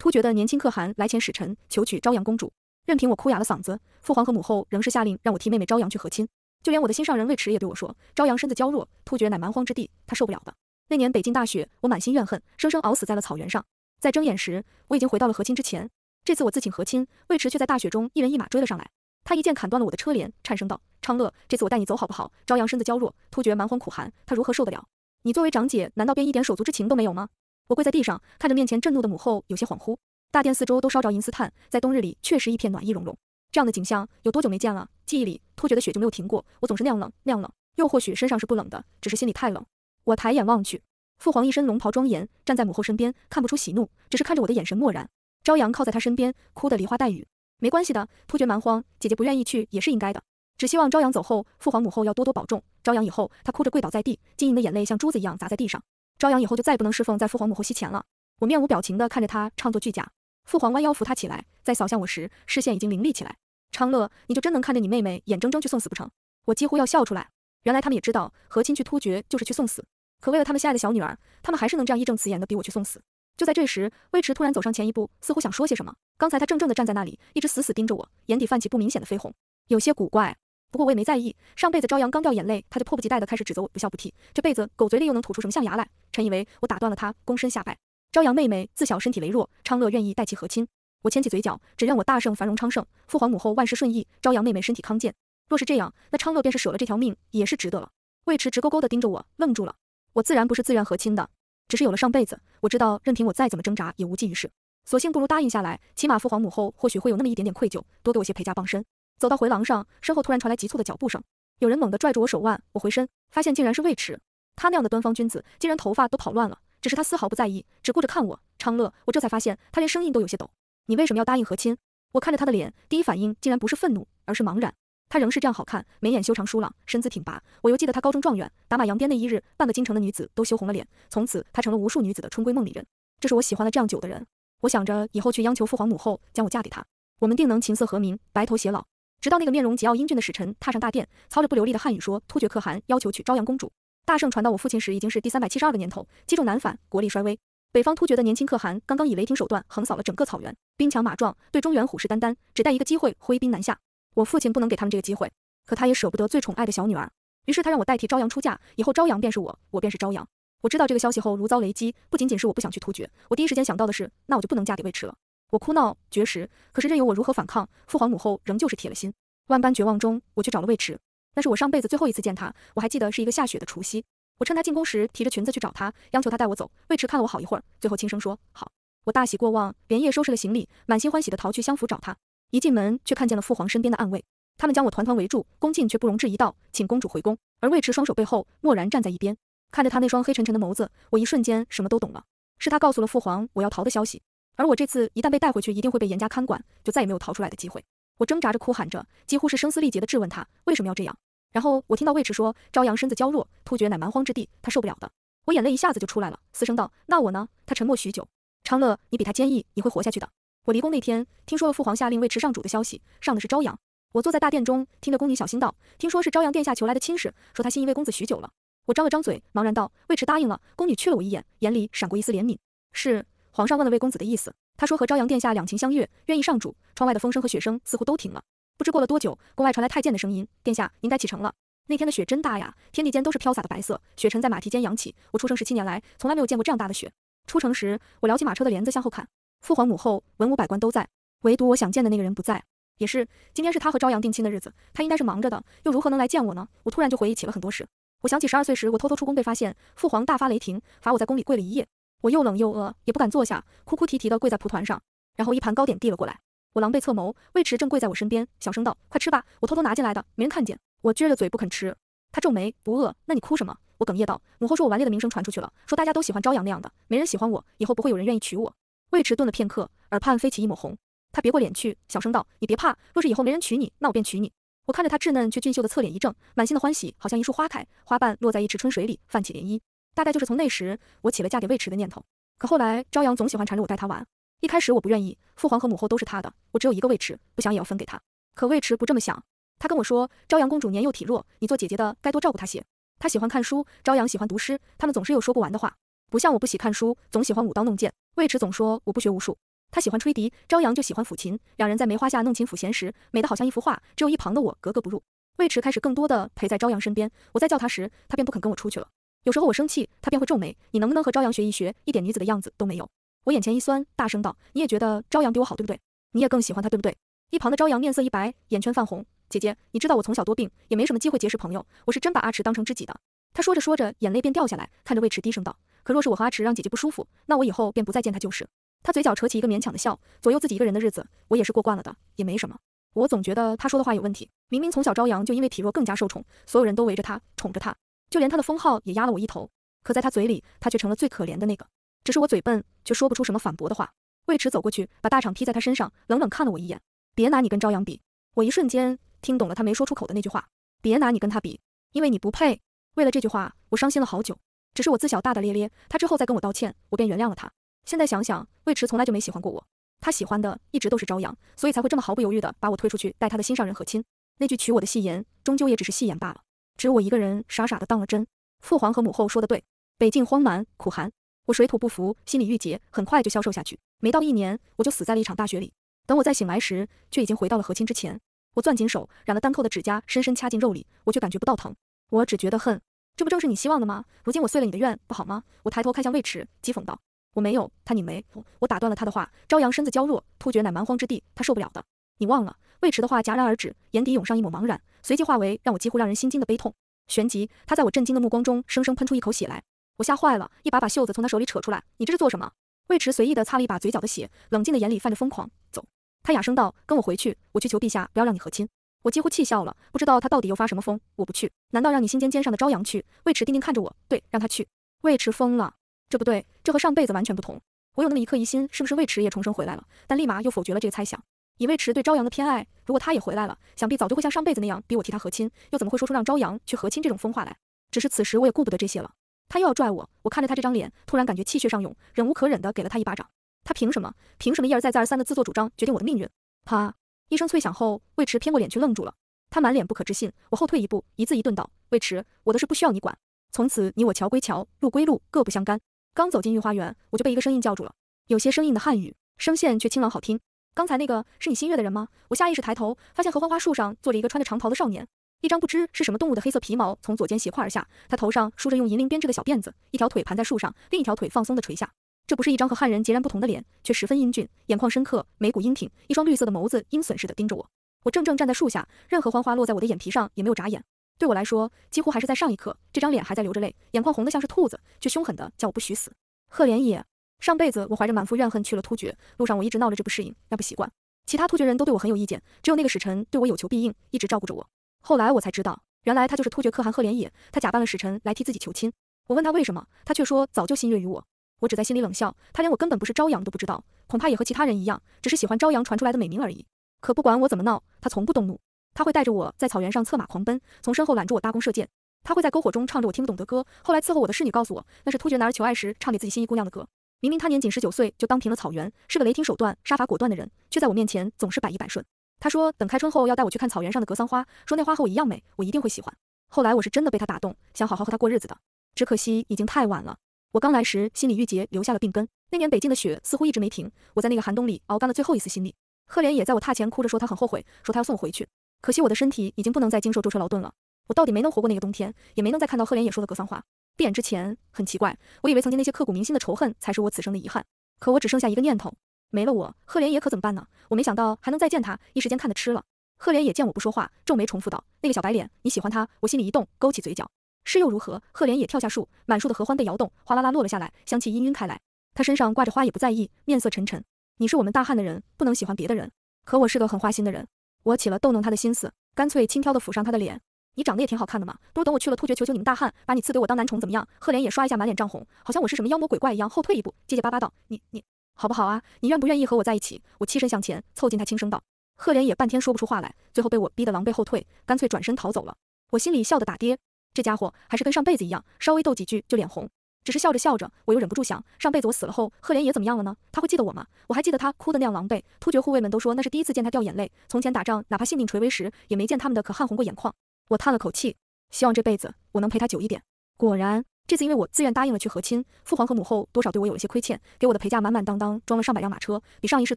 突厥的年轻可汗来遣使臣求娶朝阳公主，任凭我哭哑了嗓子，父皇和母后仍是下令让我替妹妹朝阳去和亲。就连我的心上人魏迟也对我说，朝阳身子娇弱，突厥乃蛮荒之地，她受不了的。那年北境大雪，我满心怨恨，生生熬死在了草原上。在睁眼时，我已经回到了和亲之前。这次我自请和亲，魏迟却在大雪中一人一马追了上来，他一剑砍断了我的车帘，颤声道：“昌乐，这次我带你走好不好？朝阳身子娇弱，突厥蛮荒苦寒，她如何受得了？你作为长姐，难道便一点手足之情都没有吗？”我跪在地上，看着面前震怒的母后，有些恍惚。大殿四周都烧着银丝炭，在冬日里确实一片暖意融融。这样的景象有多久没见了？记忆里突厥的雪就没有停过，我总是那样冷那样冷。又或许身上是不冷的，只是心里太冷。我抬眼望去，父皇一身龙袍庄严，站在母后身边，看不出喜怒，只是看着我的眼神漠然。朝阳靠在他身边，哭得梨花带雨。没关系的，突厥蛮荒，姐姐不愿意去也是应该的。只希望朝阳走后，父皇母后要多多保重。朝阳以后，他哭着跪倒在地，晶莹的眼泪像珠子一样砸在地上。朝阳以后就再也不能侍奉在父皇母后膝前了。我面无表情地看着他唱作巨甲，父皇弯腰扶他起来，在扫向我时，视线已经凌厉起来。昌乐，你就真能看着你妹妹眼睁睁去送死不成？我几乎要笑出来。原来他们也知道和亲去突厥就是去送死，可为了他们心爱的小女儿，他们还是能这样义正辞严的逼我去送死。就在这时，魏迟突然走上前一步，似乎想说些什么。刚才他怔怔地站在那里，一直死死盯着我，眼底泛起不明显的绯红，有些古怪。不过我也没在意，上辈子朝阳刚掉眼泪，他就迫不及待的开始指责我不孝不悌，这辈子狗嘴里又能吐出什么象牙来？臣以为我打断了他，躬身下拜，朝阳妹妹自小身体羸弱，昌乐愿意代其和亲。我牵起嘴角，只愿我大圣繁荣昌盛，父皇母后万事顺意，朝阳妹妹身体康健。若是这样，那昌乐便是舍了这条命也是值得了。魏迟直勾勾的盯着我，愣住了。我自然不是自愿和亲的，只是有了上辈子，我知道任凭我再怎么挣扎也无济于事，索性不如答应下来，起码父皇母后或许会有那么一点点愧疚，多给我些陪嫁傍身。走到回廊上，身后突然传来急促的脚步声，有人猛地拽住我手腕，我回身发现竟然是魏迟。他那样的端方君子，竟然头发都跑乱了，只是他丝毫不在意，只顾着看我。昌乐，我这才发现他连声音都有些抖。你为什么要答应和亲？我看着他的脸，第一反应竟然不是愤怒，而是茫然。他仍是这样好看，眉眼修长疏朗，身姿挺拔。我又记得他高中状元，打马扬鞭那一日，半个京城的女子都羞红了脸。从此他成了无数女子的春闺梦里人。这是我喜欢了这样久的人，我想着以后去央求父皇母后将我嫁给他，我们定能琴瑟和鸣，白头偕老。直到那个面容桀骜英俊的使臣踏上大殿，操着不流利的汉语说：“突厥可汗要求娶朝阳公主。”大圣传到我父亲时，已经是第三百七十二个年头，积重难返，国力衰微。北方突厥的年轻可汗刚刚以雷霆手段横扫了整个草原，兵强马壮，对中原虎视眈眈，只待一个机会挥兵南下。我父亲不能给他们这个机会，可他也舍不得最宠爱的小女儿，于是他让我代替朝阳出嫁，以后朝阳便是我，我便是朝阳。我知道这个消息后如遭雷击，不仅仅是我不想去突厥，我第一时间想到的是，那我就不能嫁给魏迟了。我哭闹绝食，可是任由我如何反抗，父皇母后仍旧是铁了心。万般绝望中，我去找了魏迟，那是我上辈子最后一次见他。我还记得是一个下雪的除夕，我趁他进宫时提着裙子去找他，央求他带我走。魏迟看了我好一会儿，最后轻声说：“好。”我大喜过望，连夜收拾了行李，满心欢喜的逃去相府找他。一进门却看见了父皇身边的暗卫，他们将我团团围住，恭敬却不容置疑道：“请公主回宫。”而魏迟双手背后，默然站在一边，看着他那双黑沉沉的眸子，我一瞬间什么都懂了，是他告诉了父皇我要逃的消息。而我这次一旦被带回去，一定会被严加看管，就再也没有逃出来的机会。我挣扎着，哭喊着，几乎是声嘶力竭的质问他为什么要这样。然后我听到魏迟说：“朝阳身子娇弱，突厥乃蛮荒之地，他受不了的。”我眼泪一下子就出来了，嘶声道：“那我呢？”他沉默许久。昌乐，你比他坚毅，你会活下去的。我离宫那天，听说了父皇下令魏迟上主的消息，上的是朝阳。我坐在大殿中，听着宫女小心道：“听说是朝阳殿下求来的亲事，说他心仪魏公子许久了。”我张了张嘴，茫然道：“魏迟答应了。”宫女觑了我一眼，眼里闪过一丝怜悯。是。皇上问了魏公子的意思，他说和朝阳殿下两情相悦，愿意上主。窗外的风声和雪声似乎都停了。不知过了多久，宫外传来太监的声音：“殿下，您该启程了。”那天的雪真大呀，天地间都是飘洒的白色，雪尘在马蹄间扬起。我出生十七年来，从来没有见过这样大的雪。出城时，我撩起马车的帘子向后看，父皇、母后、文武百官都在，唯独我想见的那个人不在。也是，今天是他和朝阳定亲的日子，他应该是忙着的，又如何能来见我呢？我突然就回忆起了很多事。我想起十二岁时，我偷偷出宫被发现，父皇大发雷霆，罚我在宫里跪了一夜。我又冷又饿，也不敢坐下，哭哭啼啼的跪在蒲团上。然后一盘糕点递了过来，我狼狈侧眸，魏迟正跪在我身边，小声道：“快吃吧，我偷偷拿进来的，没人看见。”我撅着嘴不肯吃，他皱眉：“不饿？那你哭什么？”我哽咽道：“母后说我顽劣的名声传出去了，说大家都喜欢朝阳那样的，没人喜欢我，以后不会有人愿意娶我。”魏迟顿了片刻，耳畔飞起一抹红，他别过脸去，小声道：“你别怕，若是以后没人娶你，那我便娶你。”我看着他稚嫩却俊秀的侧脸一怔，满心的欢喜，好像一束花开，花瓣落在一池春水里，泛起涟漪。大概就是从那时，我起了嫁给魏迟的念头。可后来，朝阳总喜欢缠着我带他玩。一开始我不愿意，父皇和母后都是他的，我只有一个魏迟，不想也要分给他。可魏迟不这么想，他跟我说，朝阳公主年幼体弱，你做姐姐的该多照顾她些。她喜欢看书，朝阳喜欢读诗，他们总是有说不完的话。不像我不喜看书，总喜欢舞刀弄剑。魏迟总说我不学无术。他喜欢吹笛，朝阳就喜欢抚琴，两人在梅花下弄琴抚弦时，美得好像一幅画，只有一旁的我格格不入。魏迟开始更多的陪在朝阳身边，我在叫他时，他便不肯跟我出去了。有时候我生气，他便会皱眉。你能不能和朝阳学一学，一点女子的样子都没有？我眼前一酸，大声道：“你也觉得朝阳比我好，对不对？你也更喜欢他，对不对？”一旁的朝阳面色一白，眼圈泛红。姐姐，你知道我从小多病，也没什么机会结识朋友，我是真把阿池当成知己的。他说着说着，眼泪便掉下来，看着魏池低声道：“可若是我和阿池让姐姐不舒服，那我以后便不再见他就是。”他嘴角扯起一个勉强的笑，左右自己一个人的日子，我也是过惯了的，也没什么。我总觉得他说的话有问题，明明从小朝阳就因为体弱更加受宠，所有人都围着他，宠着他。就连他的封号也压了我一头，可在他嘴里，他却成了最可怜的那个。只是我嘴笨，却说不出什么反驳的话。魏迟走过去，把大氅披在他身上，冷冷看了我一眼：“别拿你跟朝阳比。”我一瞬间听懂了他没说出口的那句话：“别拿你跟他比，因为你不配。”为了这句话，我伤心了好久。只是我自小大大咧咧，他之后再跟我道歉，我便原谅了他。现在想想，魏迟从来就没喜欢过我，他喜欢的一直都是朝阳，所以才会这么毫不犹豫的把我推出去带他的心上人和亲。那句娶我的戏言，终究也只是戏言罢了。只有我一个人傻傻的当了真，父皇和母后说的对，北境荒蛮苦寒，我水土不服，心里郁结，很快就消瘦下去。没到一年，我就死在了一场大雪里。等我再醒来时，却已经回到了和亲之前。我攥紧手，染了单扣的指甲深深掐进肉里，我却感觉不到疼，我只觉得恨。这不正是你希望的吗？如今我遂了你的愿，不好吗？我抬头看向魏迟，讥讽道：“我没有。”他拧眉，我打断了他的话。朝阳身子娇弱，突厥乃蛮荒之地，他受不了的。你忘了？魏迟的话戛然而止，眼底涌上一抹茫然，随即化为让我几乎让人心惊的悲痛。旋即，他在我震惊的目光中，生生喷出一口血来。我吓坏了，一把把袖子从他手里扯出来：“你这是做什么？”魏迟随意地擦了一把嘴角的血，冷静的眼里泛着疯狂。走，他哑声道：“跟我回去，我去求陛下不要让你和亲。”我几乎气笑了，不知道他到底又发什么疯。我不去，难道让你心尖尖上的朝阳去？魏迟定定看着我，对，让他去。魏迟疯了，这不对，这和上辈子完全不同。我有那么一刻疑心，是不是魏迟也重生回来了？但立马又否决了这个猜想。以魏迟对朝阳的偏爱，如果他也回来了，想必早就会像上辈子那样逼我替他和亲，又怎么会说出让朝阳去和亲这种疯话来？只是此时我也顾不得这些了。他又要拽我，我看着他这张脸，突然感觉气血上涌，忍无可忍的给了他一巴掌。他凭什么？凭什么一而再再而三的自作主张决定我的命运？啪！一声脆响后，魏迟偏过脸去愣住了，他满脸不可置信。我后退一步，一字一顿道：“魏迟，我的事不需要你管。从此你我桥归桥，路归路，各不相干。”刚走进御花园，我就被一个声音叫住了，有些生硬的汉语，声线却清朗好听。刚才那个是你新月的人吗？我下意识抬头，发现合欢花树上坐着一个穿着长袍的少年，一张不知是什么动物的黑色皮毛从左肩斜跨而下，他头上梳着用银铃编织的小辫子，一条腿盘在树上，另一条腿放松的垂下。这不是一张和汉人截然不同的脸，却十分英俊，眼眶深刻，眉骨英挺，一双绿色的眸子鹰隼似的盯着我。我正正站在树下，任何欢花落在我的眼皮上也没有眨眼，对我来说几乎还是在上一刻，这张脸还在流着泪，眼眶红的像是兔子，却凶狠的叫我不许死。赫连野。上辈子我怀着满腹怨恨去了突厥，路上我一直闹着这不适应那不习惯，其他突厥人都对我很有意见，只有那个使臣对我有求必应，一直照顾着我。后来我才知道，原来他就是突厥可汗赫连野，他假扮了使臣来替自己求亲。我问他为什么，他却说早就心悦于我。我只在心里冷笑，他连我根本不是朝阳都不知道，恐怕也和其他人一样，只是喜欢朝阳传出来的美名而已。可不管我怎么闹，他从不动怒，他会带着我在草原上策马狂奔，从身后揽住我搭弓射箭，他会在篝火中唱着我听不懂的歌。后来伺候我的侍女告诉我，那是突厥男儿求爱时唱给自己心仪姑娘的歌。明明他年仅十九岁就当平了草原，是个雷霆手段、杀伐果断的人，却在我面前总是百依百顺。他说等开春后要带我去看草原上的格桑花，说那花和我一样美，我一定会喜欢。后来我是真的被他打动，想好好和他过日子的。只可惜已经太晚了，我刚来时心里郁结，留下了病根。那年北境的雪似乎一直没停，我在那个寒冬里熬干了最后一丝心力。赫连野在我榻前哭着说他很后悔，说他要送我回去，可惜我的身体已经不能再经受舟车劳顿了。我到底没能活过那个冬天，也没能再看到赫连野说的格桑花。闭眼之前很奇怪，我以为曾经那些刻骨铭心的仇恨才是我此生的遗憾，可我只剩下一个念头，没了我，赫连也可怎么办呢？我没想到还能再见他，一时间看得痴了。赫连也见我不说话，皱眉重复道：“那个小白脸，你喜欢他？”我心里一动，勾起嘴角，是又如何？赫连也跳下树，满树的合欢被摇动，哗啦啦落了下来，香气氤氲开来。他身上挂着花也不在意，面色沉沉。你是我们大汉的人，不能喜欢别的人。可我是个很花心的人，我起了逗弄他的心思，干脆轻佻的抚上他的脸。你长得也挺好看的嘛，不如等我去了突厥，求求你们大汉把你赐给我当男宠怎么样？赫连也刷一下满脸涨红，好像我是什么妖魔鬼怪一样，后退一步，结结巴巴道：“你你好不好啊？你愿不愿意和我在一起？”我欺身向前，凑近他轻声道。赫连也半天说不出话来，最后被我逼得狼狈后退，干脆转身逃走了。我心里笑得打跌，这家伙还是跟上辈子一样，稍微逗几句就脸红。只是笑着笑着，我又忍不住想，上辈子我死了后，赫连也怎么样了呢？他会记得我吗？我还记得他哭的那样狼狈，突厥护卫们都说那是第一次见他掉眼泪。从前打仗，哪怕性命垂危时，也没见他们的可汗红过眼眶。我叹了口气，希望这辈子我能陪他久一点。果然，这次因为我自愿答应了去和亲，父皇和母后多少对我有一些亏欠，给我的陪嫁满满当当装了上百辆马车，比上一世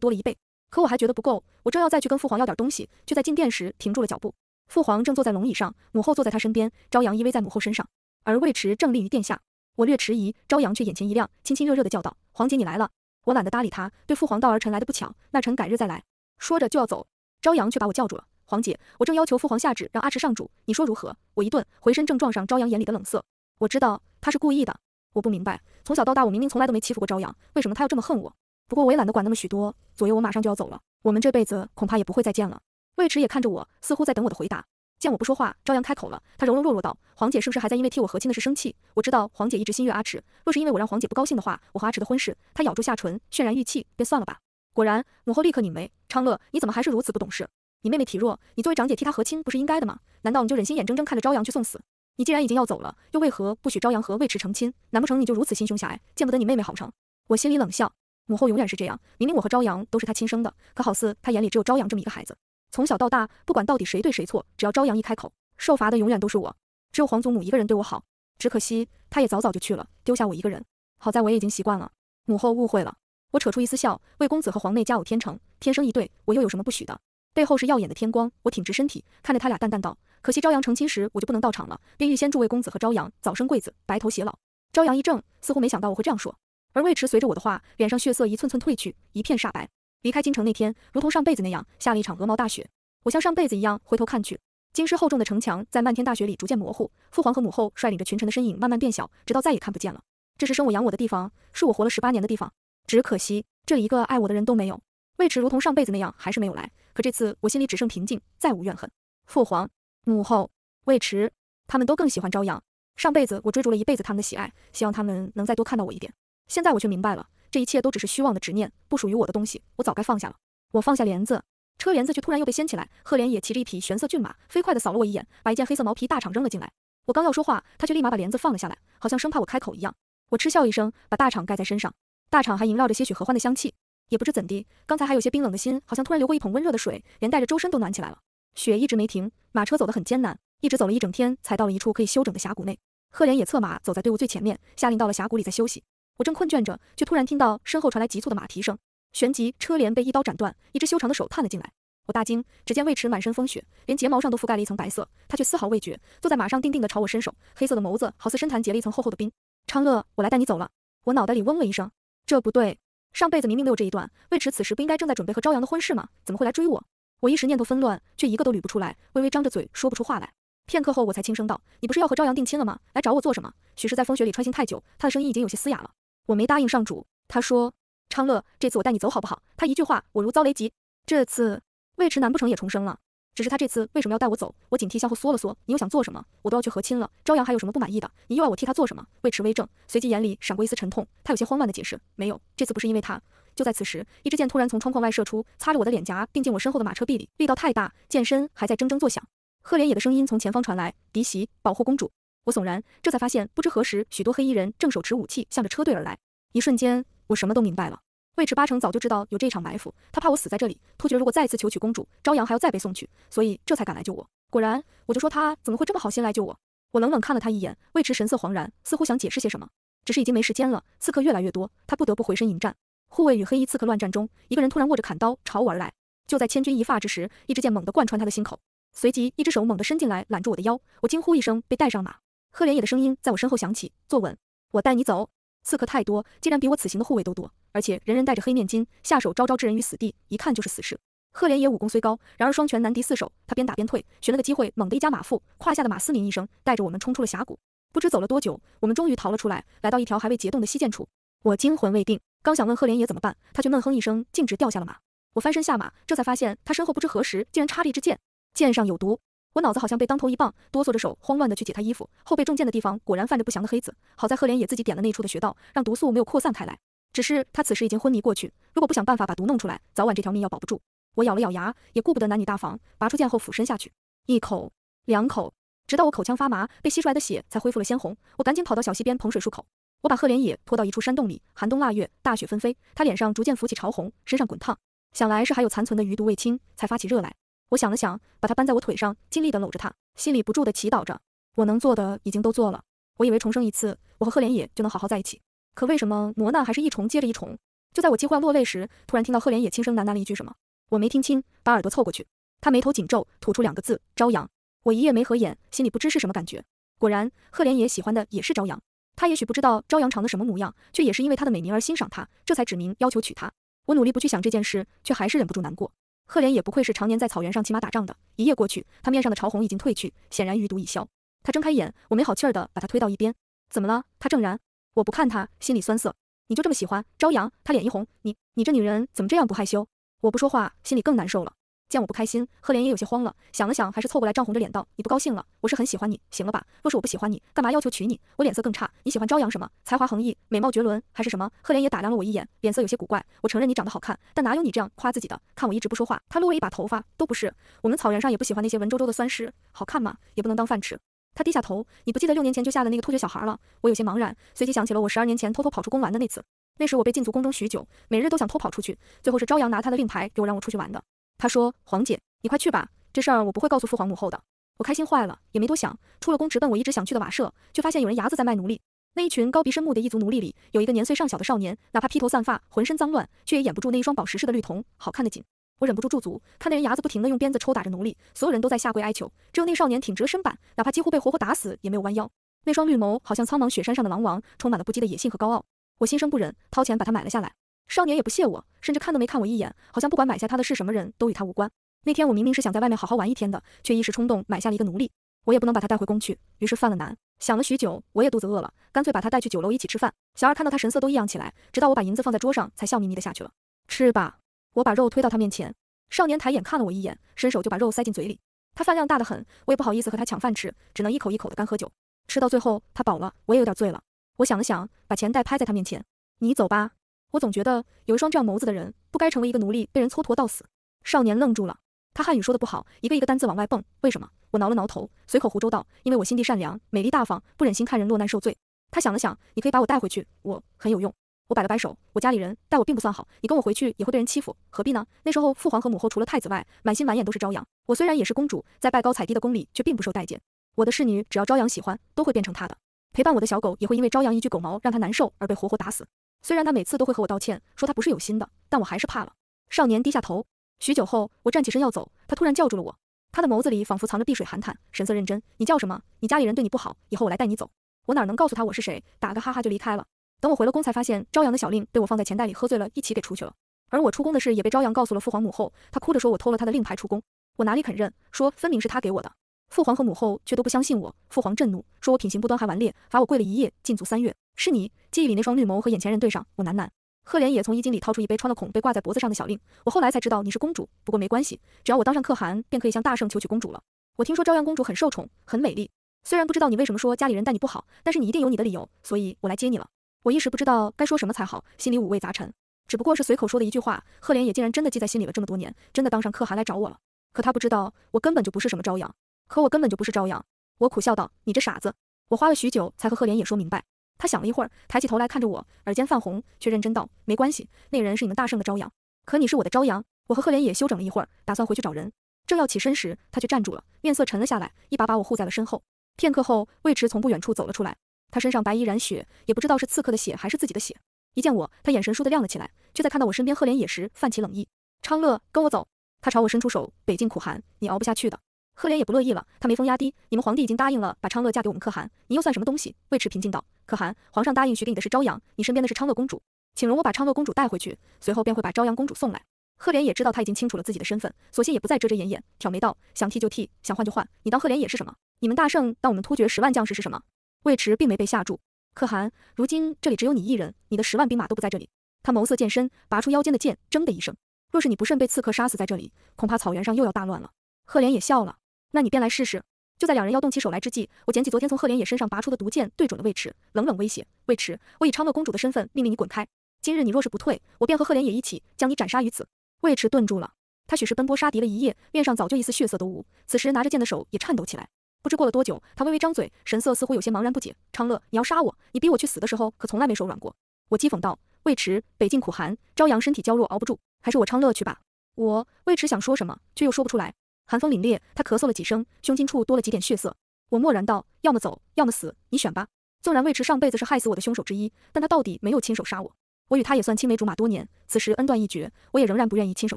多了一倍。可我还觉得不够，我正要再去跟父皇要点东西，却在进殿时停住了脚步。父皇正坐在龙椅上，母后坐在他身边，朝阳依偎在母后身上，而魏迟正立于殿下。我略迟疑，朝阳却眼前一亮，亲亲热热的叫道：“皇姐，你来了。”我懒得搭理他，对父皇道：“儿臣来的不巧，那臣改日再来。”说着就要走，朝阳却把我叫住了。黄姐，我正要求父皇下旨让阿池上主，你说如何？我一顿回身正撞上朝阳眼里的冷色，我知道他是故意的，我不明白，从小到大我明明从来都没欺负过朝阳，为什么他要这么恨我？不过我也懒得管那么许多，左右我马上就要走了，我们这辈子恐怕也不会再见了。魏迟也看着我，似乎在等我的回答。见我不说话，朝阳开口了，他柔柔弱弱道：“黄姐是不是还在因为替我和亲的事生气？我知道黄姐一直心悦阿池，若是因为我让黄姐不高兴的话，我和阿池的婚事……”他咬住下唇，渲然欲泣，便算了吧。果然，母后立刻拧眉：“昌乐，你怎么还是如此不懂事？”你妹妹体弱，你作为长姐替她和亲不是应该的吗？难道你就忍心眼睁睁看着朝阳去送死？你既然已经要走了，又为何不许朝阳和魏迟成亲？难不成你就如此心胸狭隘，见不得你妹妹好成？我心里冷笑，母后永远是这样，明明我和朝阳都是她亲生的，可好似她眼里只有朝阳这么一个孩子。从小到大，不管到底谁对谁错，只要朝阳一开口，受罚的永远都是我。只有皇祖母一个人对我好，只可惜她也早早就去了，丢下我一个人。好在我也已经习惯了。母后误会了，我扯出一丝笑，魏公子和皇妹佳偶天成，天生一对，我又有什么不许的？背后是耀眼的天光，我挺直身体，看着他俩，淡淡道：“可惜朝阳成亲时我就不能到场了，便预先祝魏公子和朝阳早生贵子，白头偕老。”朝阳一怔，似乎没想到我会这样说。而魏迟随着我的话，脸上血色一寸寸褪去，一片煞白。离开京城那天，如同上辈子那样，下了一场鹅毛大雪。我像上辈子一样回头看去，京师厚重的城墙在漫天大雪里逐渐模糊，父皇和母后率领着群臣的身影慢慢变小，直到再也看不见了。这是生我养我的地方，是我活了十八年的地方。只可惜，这里一个爱我的人都没有。魏迟如同上辈子那样，还是没有来。可这次我心里只剩平静，再无怨恨。父皇、母后、魏迟，他们都更喜欢朝阳。上辈子我追逐了一辈子他们的喜爱，希望他们能再多看到我一点。现在我却明白了，这一切都只是虚妄的执念，不属于我的东西，我早该放下了。我放下帘子，车帘子却突然又被掀起来。赫连也骑着一匹玄色骏马，飞快地扫了我一眼，把一件黑色毛皮大氅扔了进来。我刚要说话，他却立马把帘子放了下来，好像生怕我开口一样。我嗤笑一声，把大氅盖在身上。大氅还萦绕着些许合欢的香气。也不知怎地，刚才还有些冰冷的心，好像突然流过一捧温热的水，连带着周身都暖起来了。雪一直没停，马车走得很艰难，一直走了一整天，才到了一处可以休整的峡谷内。赫连也策马走在队伍最前面，下令到了峡谷里再休息。我正困倦着，却突然听到身后传来急促的马蹄声，旋即车帘被一刀斩断，一只修长的手探了进来。我大惊，只见尉迟满身风雪，连睫毛上都覆盖了一层白色，他却丝毫未觉，坐在马上定定地朝我伸手，黑色的眸子好似深潭结了一层厚厚的冰。昌乐，我来带你走了。我脑袋里嗡了一声，这不对。上辈子明明没有这一段，魏迟此时不应该正在准备和朝阳的婚事吗？怎么会来追我？我一时念头纷乱，却一个都捋不出来，微微张着嘴说不出话来。片刻后，我才轻声道：“你不是要和朝阳定亲了吗？来找我做什么？”许是在风雪里穿行太久，他的声音已经有些嘶哑了。我没答应上主，他说：“昌乐，这次我带你走好不好？”他一句话，我如遭雷击。这次魏迟难不成也重生了？只是他这次为什么要带我走？我警惕向后缩了缩。你又想做什么？我都要去和亲了，朝阳还有什么不满意的？你又要我替他做什么？魏迟微怔，随即眼里闪过一丝沉痛，他有些慌乱的解释：没有，这次不是因为他。就在此时，一支箭突然从窗框外射出，擦着我的脸颊，并进我身后的马车壁里，力道太大，箭身还在铮铮作响。赫连野的声音从前方传来：嫡袭，保护公主！我悚然，这才发现，不知何时，许多黑衣人正手持武器向着车队而来。一瞬间，我什么都明白了。尉迟八成早就知道有这一场埋伏，他怕我死在这里。突厥如果再次求娶公主，朝阳还要再被送去，所以这才敢来救我。果然，我就说他怎么会这么好心来救我。我冷冷看了他一眼，尉迟神色惶然，似乎想解释些什么，只是已经没时间了。刺客越来越多，他不得不回身迎战。护卫与黑衣刺客乱战中，一个人突然握着砍刀朝我而来。就在千钧一发之时，一支箭猛地贯穿他的心口，随即一只手猛地伸进来揽住我的腰，我惊呼一声，被带上马。赫连野的声音在我身后响起：“坐稳，我带你走。”刺客太多，竟然比我此行的护卫都多，而且人人戴着黑面巾，下手招招置人于死地，一看就是死士。赫连爷武功虽高，然而双拳难敌四手，他边打边退，寻了个机会，猛地一夹马腹，胯下的马嘶鸣一声，带着我们冲出了峡谷。不知走了多久，我们终于逃了出来，来到一条还未结冻的溪涧处。我惊魂未定，刚想问赫连爷怎么办，他却闷哼一声，径直掉下了马。我翻身下马，这才发现他身后不知何时竟然插了一支箭，箭上有毒。我脑子好像被当头一棒，哆嗦着手，慌乱的去解他衣服后背中箭的地方，果然泛着不祥的黑子。好在赫连野自己点了那处的穴道，让毒素没有扩散开来。只是他此时已经昏迷过去，如果不想办法把毒弄出来，早晚这条命要保不住。我咬了咬牙，也顾不得男女大防，拔出剑后俯身下去，一口两口，直到我口腔发麻，被吸出来的血才恢复了鲜红。我赶紧跑到小溪边捧水漱口。我把赫连野拖到一处山洞里，寒冬腊月，大雪纷飞，他脸上逐渐浮起潮红，身上滚烫，想来是还有残存的余毒未清，才发起热来。我想了想，把他搬在我腿上，尽力的搂着他，心里不住的祈祷着，我能做的已经都做了。我以为重生一次，我和赫连野就能好好在一起，可为什么磨难还是一重接着一重？就在我几乎要落泪时，突然听到赫连野轻声喃喃了一句什么，我没听清，把耳朵凑过去，他眉头紧皱，吐出两个字：朝阳。我一夜没合眼，心里不知是什么感觉。果然，赫连野喜欢的也是朝阳，他也许不知道朝阳长的什么模样，却也是因为他的美名而欣赏他，这才指名要求娶她。我努力不去想这件事，却还是忍不住难过。赫连也不愧是常年在草原上骑马打仗的，一夜过去，他面上的潮红已经褪去，显然余毒已消。他睁开眼，我没好气儿的把他推到一边。怎么了？他正然，我不看他，心里酸涩。你就这么喜欢朝阳？他脸一红，你你这女人怎么这样不害羞？我不说话，心里更难受了。见我不开心，贺连也有些慌了，想了想，还是凑过来，涨红着脸道：“你不高兴了？我是很喜欢你，行了吧？若是我不喜欢你，干嘛要求娶你？”我脸色更差。你喜欢朝阳什么？才华横溢，美貌绝伦，还是什么？贺连也打量了我一眼，脸色有些古怪。我承认你长得好看，但哪有你这样夸自己的？看我一直不说话，他撸了一把头发，都不是。我们草原上也不喜欢那些文绉绉的酸诗，好看吗？也不能当饭吃。他低下头，你不记得六年前就下的那个突厥小孩了？我有些茫然，随即想起了我十二年前偷偷跑出宫玩的那次。那时我被禁足宫中许久，每日都想偷跑出去，最后是朝阳拿他的令牌给我，让我出去玩的。他说：“黄姐，你快去吧，这事儿我不会告诉父皇母后的。”我开心坏了，也没多想，出了宫直奔我一直想去的瓦舍，却发现有人牙子在卖奴隶。那一群高鼻深目的异族奴隶里，有一个年岁尚小的少年，哪怕披头散发，浑身脏乱，却也掩不住那一双宝石似的绿瞳，好看的紧。我忍不住驻足，看那人牙子不停地用鞭子抽打着奴隶，所有人都在下跪哀求，只有那少年挺直了身板，哪怕几乎被活活打死，也没有弯腰。那双绿眸好像苍茫雪山上的狼王，充满了不羁的野性和高傲。我心生不忍，掏钱把他买了下来。少年也不谢我，甚至看都没看我一眼，好像不管买下他的是什么人都与他无关。那天我明明是想在外面好好玩一天的，却一时冲动买下了一个奴隶，我也不能把他带回宫去，于是犯了难。想了许久，我也肚子饿了，干脆把他带去酒楼一起吃饭。小二看到他神色都异样起来，直到我把银子放在桌上，才笑眯眯的下去了。吃吧，我把肉推到他面前。少年抬眼看了我一眼，伸手就把肉塞进嘴里。他饭量大的很，我也不好意思和他抢饭吃，只能一口一口的干喝酒。吃到最后，他饱了，我也有点醉了。我想了想，把钱袋拍在他面前，你走吧。我总觉得有一双这样眸子的人，不该成为一个奴隶，被人蹉跎到死。少年愣住了，他汉语说的不好，一个一个单字往外蹦。为什么？我挠了挠头，随口胡诌道：“因为我心地善良，美丽大方，不忍心看人落难受罪。”他想了想：“你可以把我带回去，我很有用。”我摆了摆手：“我家里人待我并不算好，你跟我回去也会被人欺负，何必呢？”那时候父皇和母后除了太子外，满心满眼都是朝阳。我虽然也是公主，在拜高踩低的宫里却并不受待见。我的侍女只要朝阳喜欢，都会变成她的；陪伴我的小狗也会因为朝阳一句狗毛让他难受而被活活打死。虽然他每次都会和我道歉，说他不是有心的，但我还是怕了。少年低下头，许久后，我站起身要走，他突然叫住了我。他的眸子里仿佛藏着碧水寒潭，神色认真。你叫什么？你家里人对你不好，以后我来带你走。我哪能告诉他我是谁？打个哈哈就离开了。等我回了宫，才发现朝阳的小令被我放在钱袋里，喝醉了一起给出去了。而我出宫的事也被朝阳告诉了父皇母后，他哭着说我偷了他的令牌出宫，我哪里肯认，说分明是他给我的。父皇和母后却都不相信我，父皇震怒，说我品行不端，还顽劣，罚我跪了一夜，禁足三月。是你记忆里那双绿眸和眼前人对上，我喃喃。赫连也从衣襟里掏出一杯穿了孔、被挂在脖子上的小令。我后来才知道你是公主，不过没关系，只要我当上可汗，便可以向大圣求娶公主了。我听说朝阳公主很受宠，很美丽。虽然不知道你为什么说家里人待你不好，但是你一定有你的理由，所以我来接你了。我一时不知道该说什么才好，心里五味杂陈。只不过是随口说的一句话，赫连也竟然真的记在心里了这么多年，真的当上可汗来找我了。可他不知道，我根本就不是什么朝阳。可我根本就不是朝阳，我苦笑道：“你这傻子！”我花了许久才和贺连野说明白。他想了一会儿，抬起头来看着我，耳尖泛红，却认真道：“没关系，那人是你们大圣的朝阳，可你是我的朝阳。”我和贺连野休整了一会儿，打算回去找人，正要起身时，他却站住了，面色沉了下来，一把把我护在了身后。片刻后，魏迟从不远处走了出来，他身上白衣染血，也不知道是刺客的血还是自己的血。一见我，他眼神倏地亮了起来，却在看到我身边贺连野时泛起冷意：“昌乐，跟我走。”他朝我伸出手：“北境苦寒，你熬不下去的。”赫连也不乐意了，他眉峰压低，你们皇帝已经答应了，把昌乐嫁给我们可汗，你又算什么东西？尉迟平静道：“可汗，皇上答应许给你的是朝阳，你身边的是昌乐公主，请容我把昌乐公主带回去，随后便会把朝阳公主送来。”赫连也知道他已经清楚了自己的身份，索性也不再遮遮掩掩，挑眉道：“想替就替，想换就换，你当赫连也是什么？你们大圣当我们突厥十万将士是什么？”尉迟并没被吓住，可汗，如今这里只有你一人，你的十万兵马都不在这里。他眸色渐深，拔出腰间的剑，铮的一声，若是你不慎被刺客杀死在这里，恐怕草原上又要大乱了。赫连也笑了。那你便来试试。就在两人要动起手来之际，我捡起昨天从赫连野身上拔出的毒剑，对准了魏迟，冷冷威胁：“魏迟，我以昌乐公主的身份命令你滚开。今日你若是不退，我便和赫连野一起将你斩杀于此。”魏迟顿住了，他许是奔波杀敌了一夜，面上早就一丝血色都无，此时拿着剑的手也颤抖起来。不知过了多久，他微微张嘴，神色似乎有些茫然不解：“昌乐，你要杀我？你逼我去死的时候，可从来没手软过。”我讥讽道：“魏迟，北境苦寒，朝阳身体娇弱，熬不住，还是我昌乐去吧。”我魏迟想说什么，却又说不出来。寒风凛冽，他咳嗽了几声，胸襟处多了几点血色。我默然道：“要么走，要么死，你选吧。”纵然魏迟上辈子是害死我的凶手之一，但他到底没有亲手杀我。我与他也算青梅竹马多年，此时恩断义绝，我也仍然不愿意亲手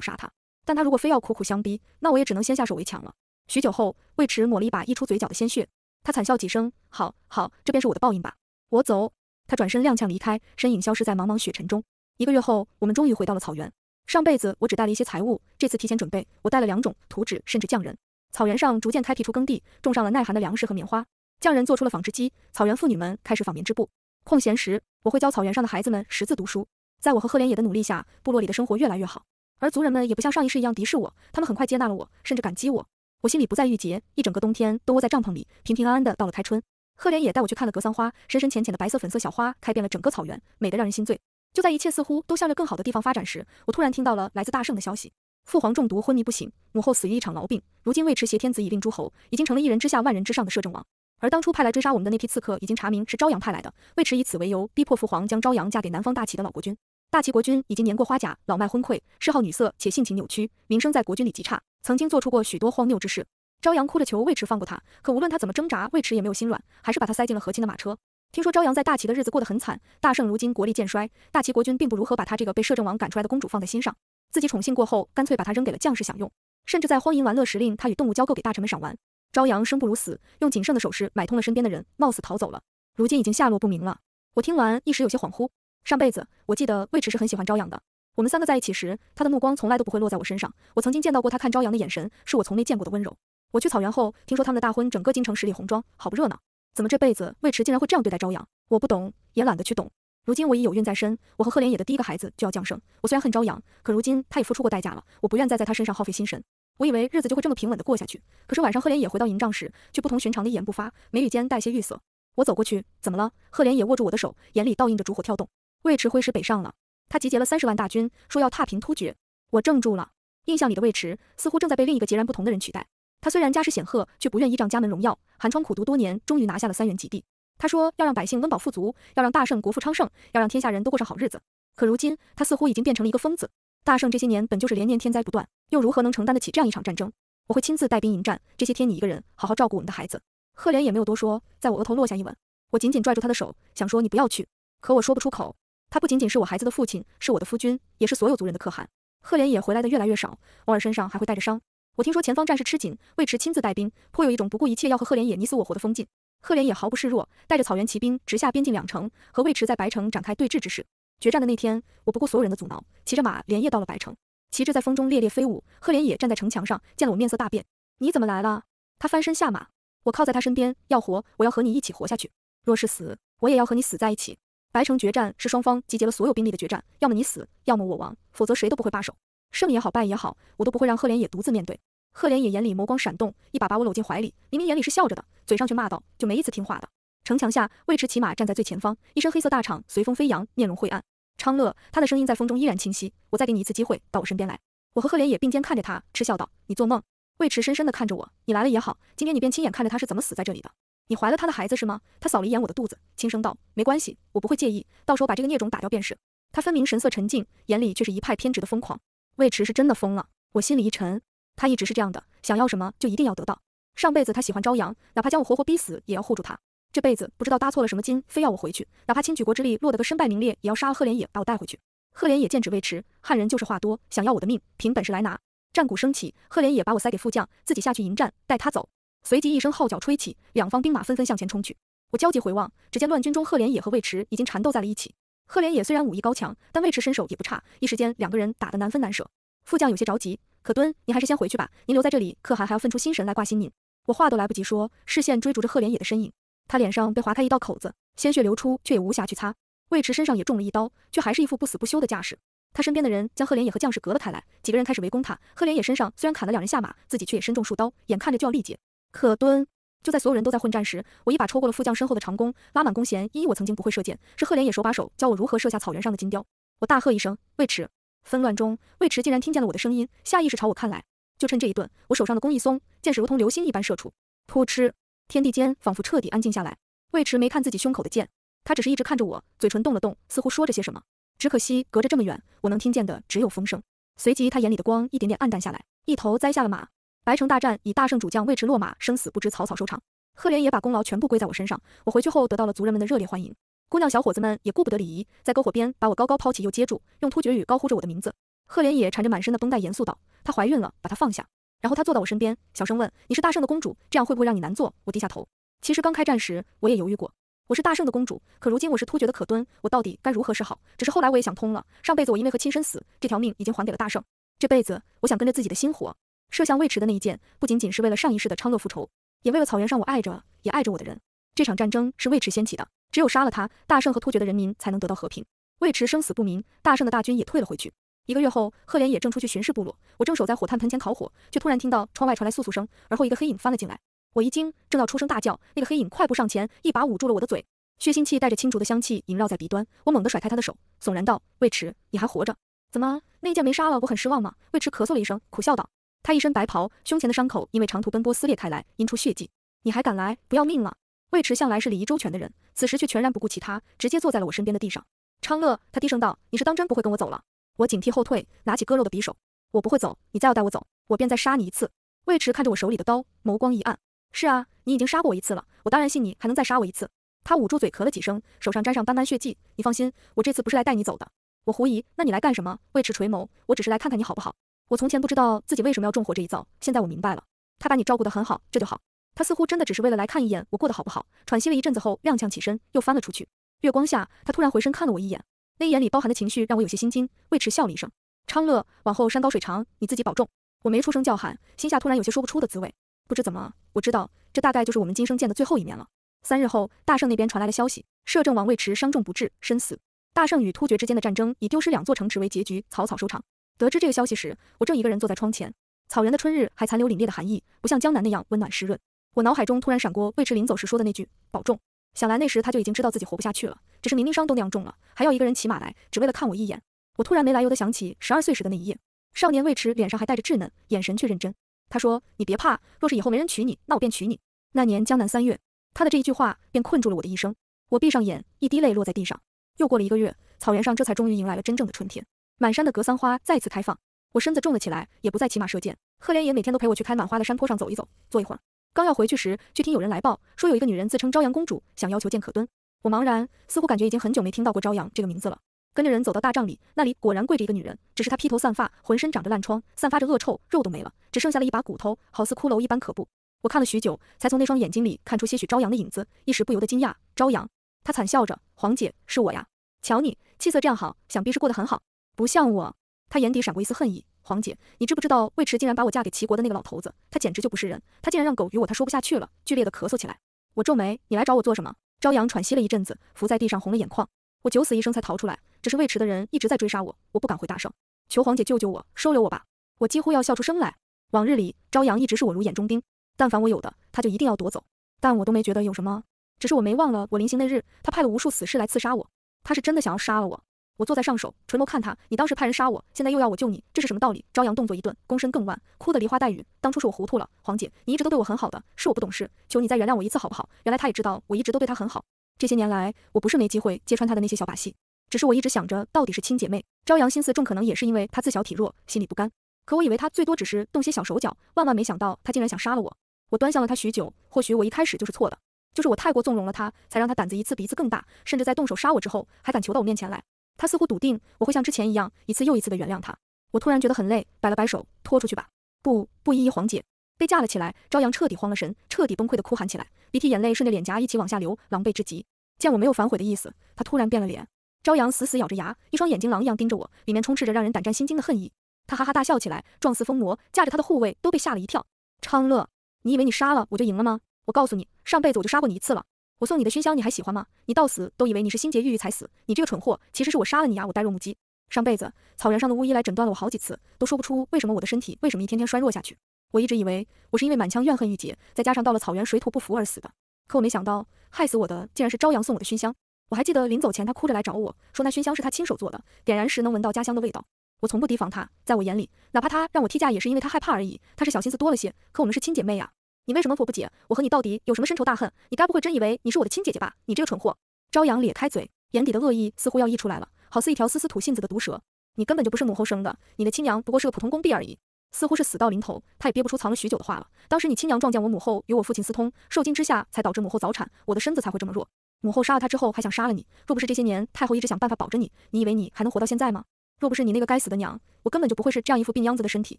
杀他。但他如果非要苦苦相逼，那我也只能先下手为强了。许久后，魏迟抹了一把溢出嘴角的鲜血，他惨笑几声：“好好，这便是我的报应吧。”我走。他转身踉跄离开，身影消失在茫茫雪尘中。一个月后，我们终于回到了草原。上辈子我只带了一些财物，这次提前准备，我带了两种图纸，甚至匠人。草原上逐渐开辟出耕地，种上了耐寒的粮食和棉花。匠人做出了纺织机，草原妇女们开始纺棉织布。空闲时，我会教草原上的孩子们识字读书。在我和赫连野的努力下，部落里的生活越来越好，而族人们也不像上一世一样敌视我，他们很快接纳了我，甚至感激我。我心里不再郁结，一整个冬天都窝在帐篷里，平平安安的到了开春。赫连野带我去看了格桑花，深深浅浅的白色、粉色小花开遍了整个草原，美得让人心醉。就在一切似乎都向着更好的地方发展时，我突然听到了来自大圣的消息：父皇中毒昏迷不醒，母后死于一场痨病。如今魏迟挟天子以令诸侯，已经成了一人之下万人之上的摄政王。而当初派来追杀我们的那批刺客，已经查明是朝阳派来的。魏迟以此为由，逼迫父皇将朝阳嫁给南方大齐的老国君。大齐国君已经年过花甲，老迈昏聩，嗜好女色且性情扭曲，名声在国君里极差，曾经做出过许多荒谬之事。朝阳哭着求魏迟放过他，可无论他怎么挣扎，魏迟也没有心软，还是把他塞进了和亲的马车。听说朝阳在大齐的日子过得很惨，大圣如今国力渐衰，大齐国君并不如何把他这个被摄政王赶出来的公主放在心上，自己宠幸过后，干脆把他扔给了将士享用，甚至在荒淫玩乐时令，他与动物交媾给大臣们赏玩。朝阳生不如死，用仅剩的首饰买通了身边的人，冒死逃走了，如今已经下落不明了。我听完一时有些恍惚。上辈子我记得尉迟是很喜欢朝阳的，我们三个在一起时，他的目光从来都不会落在我身上。我曾经见到过他看朝阳的眼神，是我从没见过的温柔。我去草原后，听说他们的大婚，整个京城十里红妆，好不热闹。怎么这辈子魏迟竟然会这样对待朝阳？我不懂，也懒得去懂。如今我已有孕在身，我和赫连野的第一个孩子就要降生。我虽然恨朝阳，可如今他也付出过代价了。我不愿再在他身上耗费心神。我以为日子就会这么平稳的过下去，可是晚上赫连野回到营帐时，却不同寻常的一言不发，眉宇间带些郁色。我走过去，怎么了？赫连野握住我的手，眼里倒映着烛火跳动。魏迟挥师北上了，他集结了三十万大军，说要踏平突厥。我怔住了，印象里的魏迟似乎正在被另一个截然不同的人取代。他虽然家世显赫，却不愿依仗家门荣耀，寒窗苦读多年，终于拿下了三元及第。他说要让百姓温饱富足，要让大圣国富昌盛，要让天下人都过上好日子。可如今，他似乎已经变成了一个疯子。大圣这些年本就是连年天灾不断，又如何能承担得起这样一场战争？我会亲自带兵迎战，这些天你一个人好好照顾我们的孩子。赫连也没有多说，在我额头落下一吻。我紧紧拽住他的手，想说你不要去，可我说不出口。他不仅仅是我孩子的父亲，是我的夫君，也是所有族人的可汗。赫连也回来的越来越少，偶尔身上还会带着伤。我听说前方战事吃紧，魏迟亲自带兵，颇有一种不顾一切要和赫连野你死我活的风劲。赫连野毫不示弱，带着草原骑兵直下边境两城，和魏迟在白城展开对峙之势。决战的那天，我不顾所有人的阻挠，骑着马连夜到了白城，旗帜在风中猎猎飞舞。赫连野站在城墙上，见了我面色大变：“你怎么来了？”他翻身下马，我靠在他身边，要活，我要和你一起活下去；若是死，我也要和你死在一起。白城决战是双方集结了所有兵力的决战，要么你死，要么我亡，否则谁都不会罢手。胜也好，败也好，我都不会让赫连野独自面对。赫连野眼里眸光闪动，一把把我搂进怀里，明明眼里是笑着的，嘴上却骂道：“就没一次听话的。”城墙下，魏迟骑马站在最前方，一身黑色大氅随风飞扬，面容晦暗。昌乐，他的声音在风中依然清晰。我再给你一次机会，到我身边来。我和赫连野并肩看着他，嗤笑道：“你做梦。”魏迟深深的看着我，你来了也好，今天你便亲眼看着他是怎么死在这里的。你怀了他的孩子是吗？他扫了一眼我的肚子，轻声道：“没关系，我不会介意，到时候把这个孽种打掉便是。”他分明神色沉静，眼里却是一派偏执的疯狂。魏迟是真的疯了，我心里一沉。他一直是这样的，想要什么就一定要得到。上辈子他喜欢朝阳，哪怕将我活活逼死也要护住他。这辈子不知道搭错了什么筋，非要我回去，哪怕倾举国之力落得个身败名裂，也要杀了赫连野把我带回去。赫连野剑指魏迟，汉人就是话多，想要我的命，凭本事来拿。战鼓升起，赫连野把我塞给副将，自己下去迎战，带他走。随即一声号角吹起，两方兵马纷纷向前冲去。我焦急回望，只见乱军中赫连野和魏迟已经缠斗在了一起。赫连野虽然武艺高强，但尉迟身手也不差，一时间两个人打得难分难舍。副将有些着急，可敦，您还是先回去吧，您留在这里，可汗还要分出心神来挂心您。我话都来不及说，视线追逐着赫连野的身影，他脸上被划开一道口子，鲜血流出，却也无暇去擦。尉迟身上也中了一刀，却还是一副不死不休的架势。他身边的人将赫连野和将士隔了开来，几个人开始围攻他。赫连野身上虽然砍了两人下马，自己却也身中数刀，眼看着就要力竭。可敦。就在所有人都在混战时，我一把抽过了副将身后的长弓，拉满弓弦。一，我曾经不会射箭，是赫连野手把手教我如何射下草原上的金雕。我大喝一声：“魏迟！”纷乱中，魏迟竟然听见了我的声音，下意识朝我看来。就趁这一顿，我手上的弓一松，箭矢如同流星一般射出。扑哧，天地间仿佛彻底安静下来。魏迟没看自己胸口的箭，他只是一直看着我，嘴唇动了动，似乎说着些什么。只可惜隔着这么远，我能听见的只有风声。随即，他眼里的光一点点暗淡下来，一头栽下了马。白城大战以大圣主将尉迟落马，生死不知，草草收场。赫连也把功劳全部归在我身上。我回去后得到了族人们的热烈欢迎。姑娘、小伙子们也顾不得礼仪，在篝火边把我高高抛起，又接住，用突厥语高呼着我的名字。赫连也缠着满身的绷带，严肃道：“她怀孕了，把她放下。”然后他坐到我身边，小声问：“你是大圣的公主，这样会不会让你难做？”我低下头。其实刚开战时，我也犹豫过，我是大圣的公主，可如今我是突厥的可敦，我到底该如何是好？只是后来我也想通了，上辈子我因为和亲身死，这条命已经还给了大圣，这辈子我想跟着自己的心活。射向魏迟的那一箭，不仅仅是为了上一世的昌乐复仇，也为了草原上我爱着也爱着我的人。这场战争是魏迟掀起的，只有杀了他，大圣和突厥的人民才能得到和平。魏迟生死不明，大圣的大军也退了回去。一个月后，赫连野正出去巡视部落，我正守在火炭盆前烤火，却突然听到窗外传来簌簌声，而后一个黑影翻了进来。我一惊，正要出声大叫，那个黑影快步上前，一把捂住了我的嘴。血腥气带着青竹的香气萦绕在鼻端，我猛地甩开他的手，悚然道：“魏迟，你还活着？怎么那一件没杀了？我很失望吗？”魏迟咳嗽了一声，苦笑道。他一身白袍，胸前的伤口因为长途奔波撕裂开来，阴出血迹。你还敢来，不要命了？魏迟向来是礼仪周全的人，此时却全然不顾其他，直接坐在了我身边的地上。昌乐，他低声道，你是当真不会跟我走了？我警惕后退，拿起割肉的匕首。我不会走，你再要带我走，我便再杀你一次。魏迟看着我手里的刀，眸光一暗。是啊，你已经杀过我一次了，我当然信你还能再杀我一次。他捂住嘴咳了几声，手上沾上斑斑血迹。你放心，我这次不是来带你走的。我狐疑，那你来干什么？魏迟垂眸，我只是来看看你好不好。我从前不知道自己为什么要中火这一遭，现在我明白了。他把你照顾得很好，这就好。他似乎真的只是为了来看一眼我过得好不好。喘息了一阵子后，踉跄起身，又翻了出去。月光下，他突然回身看了我一眼，那一眼里包含的情绪让我有些心惊。魏迟笑了一声：“昌乐，往后山高水长，你自己保重。”我没出声叫喊，心下突然有些说不出的滋味。不知怎么，我知道这大概就是我们今生见的最后一面了。三日后，大圣那边传来了消息，摄政王魏迟伤重不治，身死。大圣与突厥之间的战争以丢失两座城池为结局，草草收场。得知这个消息时，我正一个人坐在窗前。草原的春日还残留凛冽的寒意，不像江南那样温暖湿润。我脑海中突然闪过魏迟临走时说的那句“保重”。想来那时他就已经知道自己活不下去了。只是明明伤都那样重了，还要一个人骑马来，只为了看我一眼。我突然没来由的想起十二岁时的那一夜，少年魏迟脸上还带着稚嫩，眼神却认真。他说：“你别怕，若是以后没人娶你，那我便娶你。”那年江南三月，他的这一句话便困住了我的一生。我闭上眼，一滴泪落在地上。又过了一个月，草原上这才终于迎来了真正的春天。满山的格桑花再次开放，我身子重了起来，也不再骑马射箭。赫连爷每天都陪我去开满花的山坡上走一走，坐一会儿。刚要回去时，却听有人来报，说有一个女人自称朝阳公主，想要求见可敦。我茫然，似乎感觉已经很久没听到过朝阳这个名字了。跟着人走到大帐里，那里果然跪着一个女人，只是她披头散发，浑身长着烂疮，散发着恶臭，肉都没了，只剩下了一把骨头，好似骷髅一般可怖。我看了许久，才从那双眼睛里看出些许朝阳的影子，一时不由得惊讶。朝阳，她惨笑着，黄姐是我呀，瞧你气色这样好，想必是过得很好。不像我，他眼底闪过一丝恨意。黄姐，你知不知道魏迟竟然把我嫁给齐国的那个老头子？他简直就不是人！他竟然让狗与我，他说不下去了，剧烈的咳嗽起来。我皱眉，你来找我做什么？朝阳喘息了一阵子，伏在地上红了眼眶。我九死一生才逃出来，只是魏迟的人一直在追杀我，我不敢回大圣，求黄姐救救我，收留我吧。我几乎要笑出声来。往日里，朝阳一直视我如眼中钉，但凡我有的，他就一定要夺走，但我都没觉得有什么，只是我没忘了，我临行那日，他派了无数死士来刺杀我，他是真的想要杀了我。我坐在上首，垂眸看他。你当时派人杀我，现在又要我救你，这是什么道理？朝阳动作一顿，躬身更弯，哭得梨花带雨。当初是我糊涂了，黄姐，你一直都对我很好的，是我不懂事，求你再原谅我一次好不好？原来他也知道我一直都对他很好，这些年来我不是没机会揭穿他的那些小把戏，只是我一直想着到底是亲姐妹。朝阳心思重，可能也是因为他自小体弱，心里不甘。可我以为他最多只是动些小手脚，万万没想到他竟然想杀了我。我端详了他许久，或许我一开始就是错的，就是我太过纵容了他，才让他胆子一次比一次更大，甚至在动手杀我之后，还敢求到我面前来。他似乎笃定我会像之前一样一次又一次的原谅他，我突然觉得很累，摆了摆手，拖出去吧。不，不一一缓解，被架了起来。朝阳彻底慌了神，彻底崩溃的哭喊起来，鼻涕眼泪顺着脸颊一起往下流，狼狈至极。见我没有反悔的意思，他突然变了脸。朝阳死死咬着牙，一双眼睛狼一样盯着我，里面充斥着让人胆战心惊的恨意。他哈哈大笑起来，状似疯魔，架着他的护卫都被吓了一跳。昌乐，你以为你杀了我就赢了吗？我告诉你，上辈子我就杀过你一次了。我送你的熏香你还喜欢吗？你到死都以为你是心结郁郁才死，你这个蠢货，其实是我杀了你呀！我呆若木鸡。上辈子草原上的巫医来诊断了我好几次，都说不出为什么我的身体为什么一天天衰弱下去。我一直以为我是因为满腔怨恨郁结，再加上到了草原水土不服而死的。可我没想到害死我的竟然是朝阳送我的熏香。我还记得临走前他哭着来找我说那熏香是他亲手做的，点燃时能闻到家乡的味道。我从不提防他，在我眼里，哪怕他让我替嫁也是因为他害怕而已。他是小心思多了些，可我们是亲姐妹啊。你为什么我不解？我和你到底有什么深仇大恨？你该不会真以为你是我的亲姐姐吧？你这个蠢货！朝阳咧开嘴，眼底的恶意似乎要溢出来了，好似一条丝丝吐信子的毒蛇。你根本就不是母后生的，你的亲娘不过是个普通宫婢而已。似乎是死到临头，他也憋不出藏了许久的话了。当时你亲娘撞见我母后与我父亲私通，受惊之下才导致母后早产，我的身子才会这么弱。母后杀了她之后还想杀了你，若不是这些年太后一直想办法保着你，你以为你还能活到现在吗？若不是你那个该死的娘，我根本就不会是这样一副病秧子的身体，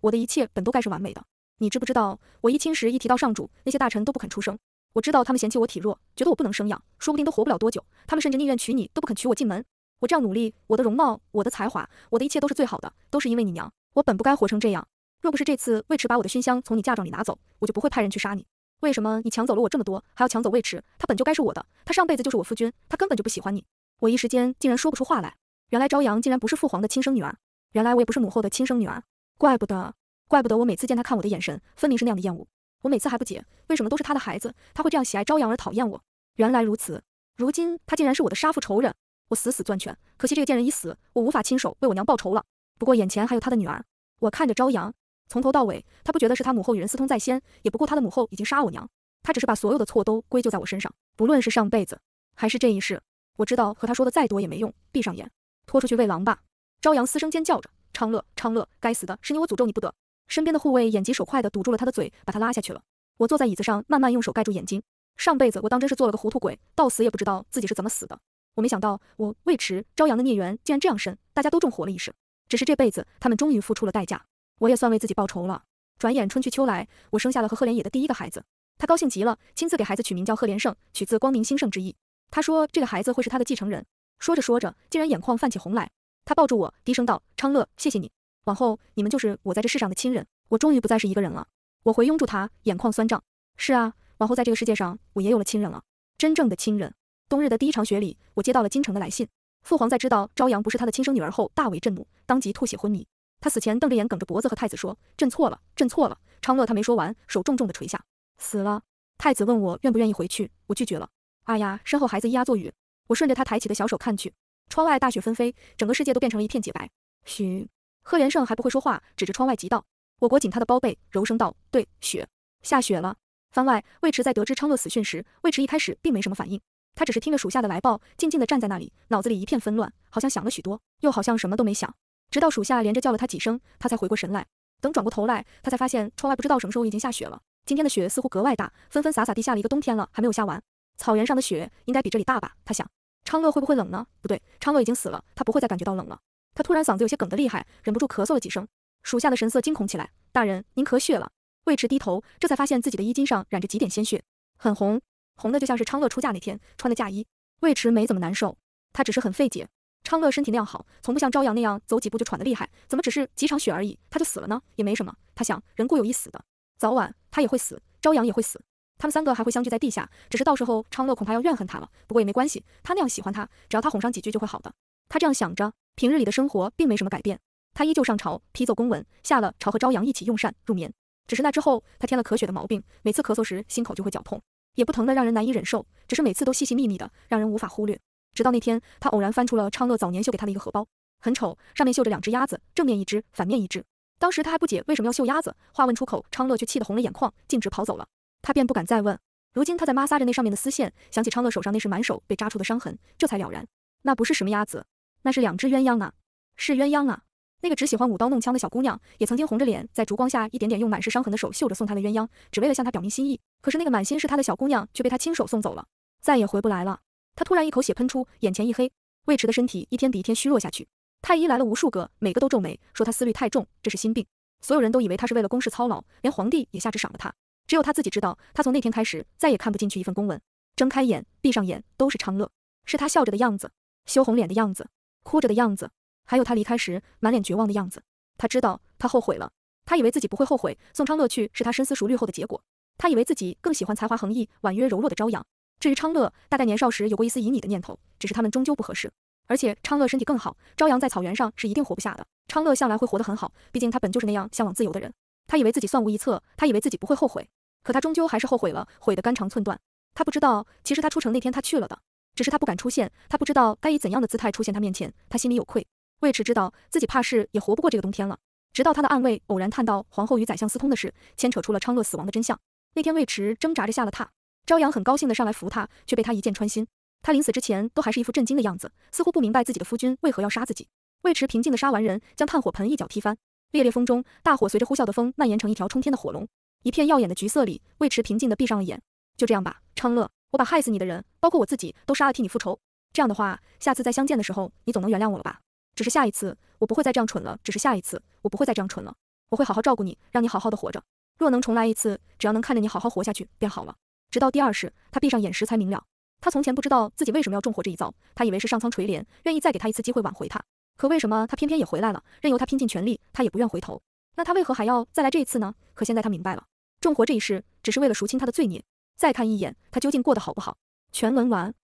我的一切本都该是完美的。你知不知道，我一亲时一提到上主，那些大臣都不肯出声。我知道他们嫌弃我体弱，觉得我不能生养，说不定都活不了多久。他们甚至宁愿娶你，都不肯娶我进门。我这样努力，我的容貌，我的才华，我的一切都是最好的，都是因为你娘。我本不该活成这样。若不是这次魏迟把我的熏香从你嫁妆里拿走，我就不会派人去杀你。为什么你抢走了我这么多，还要抢走魏迟？他本就该是我的，他上辈子就是我夫君，他根本就不喜欢你。我一时间竟然说不出话来。原来朝阳竟然不是父皇的亲生女儿，原来我也不是母后的亲生女儿，怪不得。怪不得我每次见他看我的眼神，分明是那样的厌恶。我每次还不解，为什么都是他的孩子，他会这样喜爱朝阳而讨厌我？原来如此，如今他竟然是我的杀父仇人。我死死攥拳，可惜这个贱人已死，我无法亲手为我娘报仇了。不过眼前还有他的女儿。我看着朝阳，从头到尾，他不觉得是他母后与人私通在先，也不顾他的母后已经杀我娘，他只是把所有的错都归咎在我身上。不论是上辈子还是这一世，我知道和他说的再多也没用。闭上眼，拖出去喂狼吧！朝阳嘶声尖叫着：“昌乐，昌乐，该死的是你！我诅咒你不得！”身边的护卫眼疾手快的堵住了他的嘴，把他拉下去了。我坐在椅子上，慢慢用手盖住眼睛。上辈子我当真是做了个糊涂鬼，到死也不知道自己是怎么死的。我没想到，我尉迟朝阳的孽缘竟然这样深，大家都重活了一世。只是这辈子，他们终于付出了代价，我也算为自己报仇了。转眼春去秋来，我生下了和赫连野的第一个孩子。他高兴极了，亲自给孩子取名叫赫连胜，取自光明兴盛之意。他说这个孩子会是他的继承人。说着说着，竟然眼眶泛起红来。他抱住我，低声道：“昌乐，谢谢你。”往后你们就是我在这世上的亲人，我终于不再是一个人了。我回拥住他，眼眶酸胀。是啊，往后在这个世界上，我也有了亲人了，真正的亲人。冬日的第一场雪里，我接到了京城的来信。父皇在知道朝阳不是他的亲生女儿后，大为震怒，当即吐血昏迷。他死前瞪着眼，梗着脖子和太子说：“朕错了，朕错了。”昌乐他没说完，手重重的垂下，死了。太子问我愿不愿意回去，我拒绝了。啊呀，身后孩子咿呀作语，我顺着他抬起的小手看去，窗外大雪纷飞，整个世界都变成了一片洁白。嘘。贺连胜还不会说话，指着窗外急道：“我裹紧他的包被，柔声道：对，雪下雪了。番外，魏迟在得知昌乐死讯时，魏迟一开始并没什么反应，他只是听着属下的来报，静静地站在那里，脑子里一片纷乱，好像想了许多，又好像什么都没想。直到属下连着叫了他几声，他才回过神来。等转过头来，他才发现窗外不知道什么时候已经下雪了。今天的雪似乎格外大，纷纷洒洒地下了一个冬天了，还没有下完。草原上的雪应该比这里大吧？他想，昌乐会不会冷呢？不对，昌乐已经死了，他不会再感觉到冷了。”他突然嗓子有些梗得厉害，忍不住咳嗽了几声。属下的神色惊恐起来：“大人，您咳血了！”魏迟低头，这才发现自己的衣襟上染着几点鲜血，很红，红的就像是昌乐出嫁那天穿的嫁衣。魏迟没怎么难受，他只是很费解：昌乐身体那样好，从不像朝阳那样走几步就喘得厉害，怎么只是几场雪而已他就死了呢？也没什么，他想，人固有一死的，早晚他也会死，朝阳也会死，他们三个还会相聚在地下，只是到时候昌乐恐怕要怨恨他了。不过也没关系，他那样喜欢他，只要他哄上几句就会好的。他这样想着。平日里的生活并没什么改变，他依旧上朝批奏公文，下了朝和朝阳一起用膳入眠。只是那之后，他添了咳血的毛病，每次咳嗽时心口就会绞痛，也不疼得让人难以忍受，只是每次都细细密密的，让人无法忽略。直到那天，他偶然翻出了昌乐早年绣给他的一个荷包，很丑，上面绣着两只鸭子，正面一只，反面一只。当时他还不解为什么要绣鸭子，话问出口，昌乐却气得红了眼眶，径直跑走了。他便不敢再问。如今他在抹挲着那上面的丝线，想起昌乐手上那时满手被扎出的伤痕，这才了然，那不是什么鸭子。那是两只鸳鸯啊，是鸳鸯啊！那个只喜欢舞刀弄枪的小姑娘，也曾经红着脸，在烛光下一点点用满是伤痕的手绣着送他的鸳鸯，只为了向他表明心意。可是那个满心是他的小姑娘，却被他亲手送走了，再也回不来了。他突然一口血喷出，眼前一黑，魏迟的身体一天比一天虚弱下去。太医来了无数个，每个都皱眉说他思虑太重，这是心病。所有人都以为他是为了公事操劳，连皇帝也下旨赏了他。只有他自己知道，他从那天开始再也看不进去一份公文，睁开眼闭上眼都是昌乐，是他笑着的样子，羞红脸的样子。哭着的样子，还有他离开时满脸绝望的样子，他知道他后悔了。他以为自己不会后悔，宋昌乐去是他深思熟虑后的结果。他以为自己更喜欢才华横溢、婉约柔弱的朝阳。至于昌乐，大概年少时有过一丝旖旎的念头，只是他们终究不合适。而且昌乐身体更好，朝阳在草原上是一定活不下的。昌乐向来会活得很好，毕竟他本就是那样向往自由的人。他以为自己算无一策，他以为自己不会后悔，可他终究还是后悔了，悔得肝肠寸断。他不知道，其实他出城那天，他去了的。只是他不敢出现，他不知道该以怎样的姿态出现他面前，他心里有愧。魏迟知道自己怕是也活不过这个冬天了。直到他的暗卫偶然探到皇后与宰相私通的事，牵扯出了昌乐死亡的真相。那天魏迟挣扎着下了榻，朝阳很高兴的上来扶他，却被他一箭穿心。他临死之前都还是一副震惊的样子，似乎不明白自己的夫君为何要杀自己。魏迟平静的杀完人，将炭火盆一脚踢翻，烈烈风中，大火随着呼啸的风蔓延成一条冲天的火龙，一片耀眼的橘色里，魏迟平静的闭上了眼。就这样吧，昌乐。我把害死你的人，包括我自己，都杀了替你复仇。这样的话，下次再相见的时候，你总能原谅我了吧？只是下一次，我不会再这样蠢了。只是下一次，我不会再这样蠢了。我会好好照顾你，让你好好的活着。若能重来一次，只要能看着你好好活下去便好了。直到第二世，他闭上眼时才明了，他从前不知道自己为什么要重活这一遭，他以为是上苍垂怜，愿意再给他一次机会挽回他。可为什么他偏偏也回来了，任由他拼尽全力，他也不愿回头？那他为何还要再来这一次呢？可现在他明白了，重活这一世只是为了赎清他的罪孽。再看一眼，他究竟过得好不好？全文完。